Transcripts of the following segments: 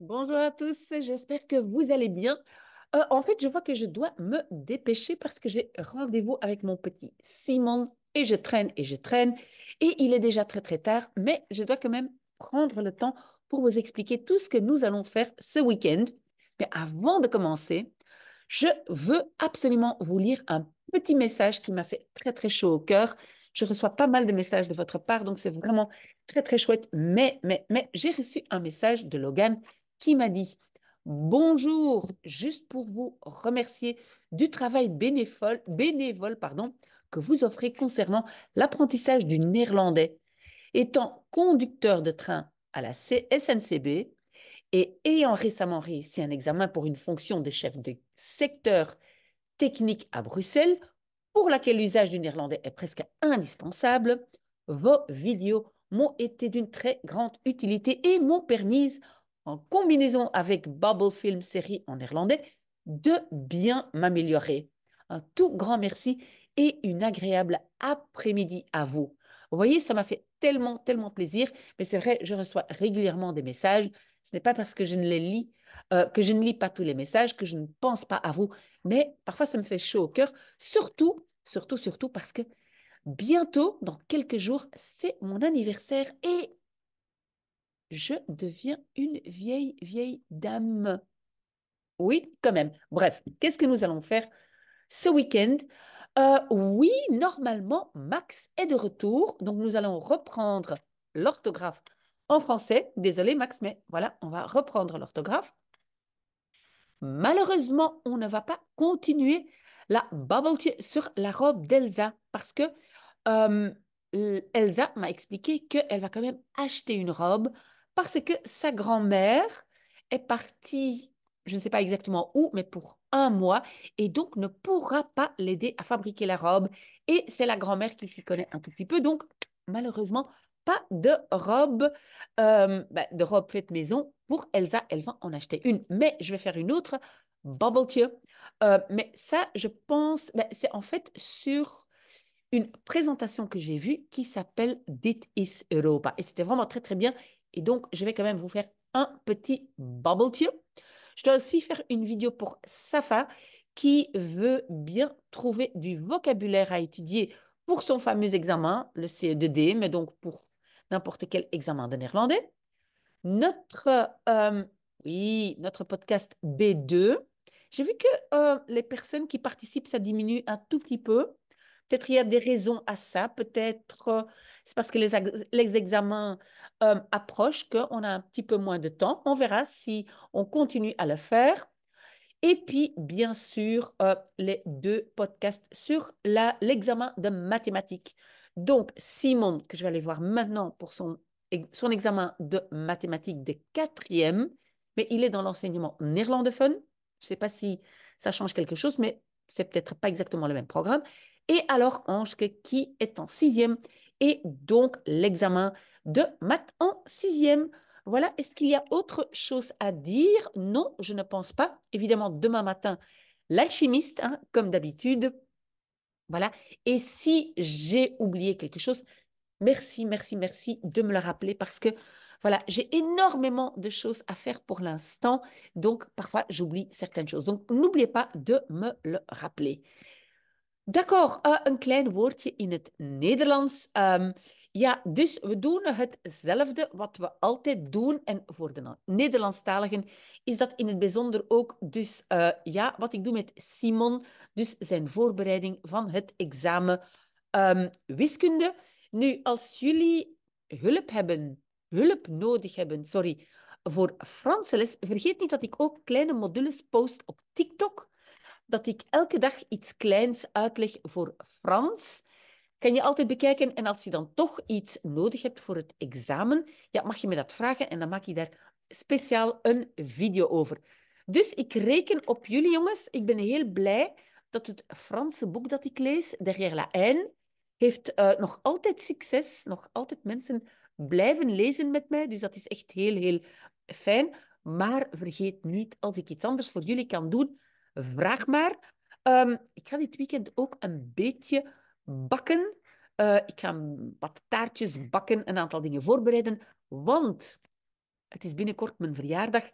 Bonjour à tous, j'espère que vous allez bien. Euh, en fait, je vois que je dois me dépêcher parce que j'ai rendez-vous avec mon petit Simon et je traîne et je traîne et il est déjà très très tard, mais je dois quand même prendre le temps pour vous expliquer tout ce que nous allons faire ce week-end. Mais avant de commencer, je veux absolument vous lire un petit message qui m'a fait très très chaud au cœur. Je reçois pas mal de messages de votre part, donc c'est vraiment très très chouette. Mais, mais, mais, j'ai reçu un message de Logan qui m'a dit bonjour, juste pour vous remercier du travail bénévole, bénévole pardon, que vous offrez concernant l'apprentissage du néerlandais. Étant conducteur de train à la SNCB et ayant récemment réussi un examen pour une fonction de chef de secteur technique à Bruxelles, pour laquelle l'usage du néerlandais est presque indispensable, vos vidéos m'ont été d'une très grande utilité et m'ont permis en combinaison avec Bubble Film série en néerlandais, de bien m'améliorer. Un tout grand merci et une agréable après-midi à vous. Vous voyez, ça m'a fait tellement, tellement plaisir, mais c'est vrai, je reçois régulièrement des messages. Ce n'est pas parce que je ne les lis, euh, que je ne lis pas tous les messages, que je ne pense pas à vous, mais parfois ça me fait chaud au cœur, surtout, surtout, surtout parce que bientôt, dans quelques jours, c'est mon anniversaire et je deviens une vieille, vieille dame. Oui, quand même. Bref, qu'est-ce que nous allons faire ce week-end euh, Oui, normalement, Max est de retour. Donc, nous allons reprendre l'orthographe en français. Désolé, Max, mais voilà, on va reprendre l'orthographe. Malheureusement, on ne va pas continuer la bubble sur la robe d'Elsa parce que euh, Elsa m'a expliqué qu'elle va quand même acheter une robe parce que sa grand-mère est partie, je ne sais pas exactement où, mais pour un mois, et donc ne pourra pas l'aider à fabriquer la robe. Et c'est la grand-mère qui s'y connaît un tout petit peu, donc malheureusement, pas de robe, euh, bah, de robe faite maison pour Elsa. Elle va en acheter une, mais je vais faire une autre, Bubble euh, mais ça, je pense, bah, c'est en fait sur une présentation que j'ai vue qui s'appelle Dit is Europa. Et c'était vraiment très, très bien. Et donc, je vais quand même vous faire un petit bubble tea. Je dois aussi faire une vidéo pour Safa qui veut bien trouver du vocabulaire à étudier pour son fameux examen, le CEDD, mais donc pour n'importe quel examen de néerlandais. Notre, euh, oui, notre podcast B2, j'ai vu que euh, les personnes qui participent, ça diminue un tout petit peu. Peut-être il y a des raisons à ça. Peut-être euh, c'est parce que les, les examens euh, approchent qu'on a un petit peu moins de temps. On verra si on continue à le faire. Et puis, bien sûr, euh, les deux podcasts sur l'examen de mathématiques. Donc, Simon, que je vais aller voir maintenant pour son, son examen de mathématiques des quatrièmes, mais il est dans l'enseignement néerlandophone. Je ne sais pas si ça change quelque chose, mais c'est peut-être pas exactement le même programme et alors, Ange, qui est en sixième et donc l'examen de maths en sixième. Voilà, est-ce qu'il y a autre chose à dire Non, je ne pense pas. Évidemment, demain matin, l'alchimiste, hein, comme d'habitude. Voilà, et si j'ai oublié quelque chose, merci, merci, merci de me le rappeler parce que voilà, j'ai énormément de choses à faire pour l'instant, donc parfois j'oublie certaines choses. Donc n'oubliez pas de me le rappeler. D'accord, eh, een klein woordje in het Nederlands. Ehm, ja, dus we doen hetzelfde wat we altijd doen. En voor de Nederlandstaligen is dat in het bijzonder ook dus, eh, ja, wat ik doe met Simon, dus zijn voorbereiding van het examen ehm, wiskunde. Nu, als jullie hulp hebben, hulp nodig hebben, sorry, voor Franse les, vergeet niet dat ik ook kleine modules post op TikTok dat ik elke dag iets kleins uitleg voor Frans. Kan je altijd bekijken. En als je dan toch iets nodig hebt voor het examen, ja, mag je me dat vragen en dan maak ik daar speciaal een video over. Dus ik reken op jullie, jongens. Ik ben heel blij dat het Franse boek dat ik lees, Derrière la haine, heeft eh, nog altijd succes. Nog altijd mensen blijven lezen met mij. Dus dat is echt heel, heel fijn. Maar vergeet niet, als ik iets anders voor jullie kan doen, vraag maar. Ehm, ik ga dit weekend ook een beetje bakken. Eh, ik ga wat taartjes bakken, een aantal dingen voorbereiden, want het is binnenkort mijn verjaardag.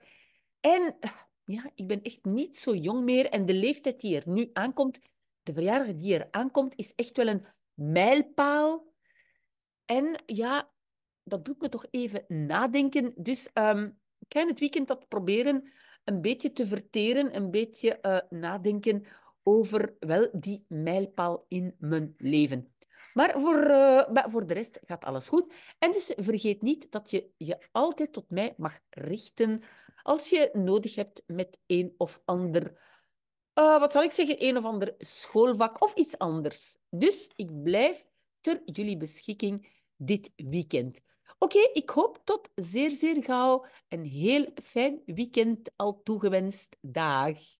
En ja, ik ben echt niet zo jong meer en de leeftijd die er nu aankomt, de verjaardag die er aankomt, is echt wel een mijlpaal. En ja, dat doet me toch even nadenken. Dus um, ik ga in het weekend dat proberen een beetje te verteren, een beetje eh, nadenken over wel die mijlpaal in mijn leven. Maar voor, eh, voor de rest gaat alles goed. En dus vergeet niet dat je je altijd tot mij mag richten als je nodig hebt met een of ander eh, wat zal ik zeggen, een of ander schoolvak of iets anders. Dus ik blijf ter jullie beschikking dit weekend. Oké, ik hoop tot zeer, zeer gauw een heel fijn weekend al toegewenst. Dag.